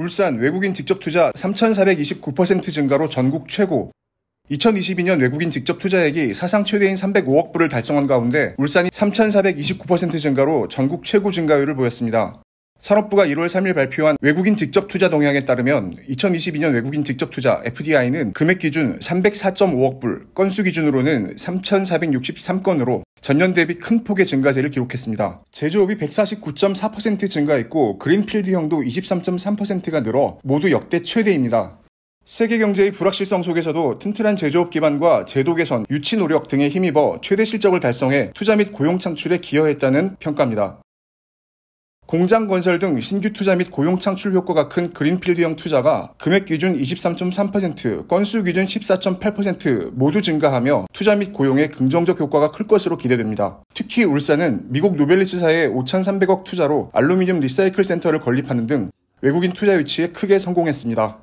울산 외국인 직접 투자 3,429% 증가로 전국 최고, 2022년 외국인 직접 투자액이 사상 최대인 305억 불을 달성한 가운데 울산이 3,429% 증가로 전국 최고 증가율을 보였습니다. 산업부가 1월 3일 발표한 외국인 직접 투자 동향에 따르면 2022년 외국인 직접 투자 FDI는 금액 기준 304.5억 불, 건수 기준으로는 3,463건으로 전년 대비 큰 폭의 증가세를 기록했습니다. 제조업이 149.4% 증가했고 그린필드형도 23.3%가 늘어 모두 역대 최대입니다. 세계 경제의 불확실성 속에서도 튼튼한 제조업 기반과 제도 개선, 유치 노력 등에 힘입어 최대 실적을 달성해 투자 및 고용 창출에 기여했다는 평가입니다. 공장 건설 등 신규 투자 및 고용 창출 효과가 큰 그린필드형 투자가 금액 기준 23.3%, 건수 기준 14.8% 모두 증가하며 투자 및 고용에 긍정적 효과가 클 것으로 기대됩니다. 특히 울산은 미국 노벨리스사의 5,300억 투자로 알루미늄 리사이클 센터를 건립하는 등 외국인 투자 유치에 크게 성공했습니다.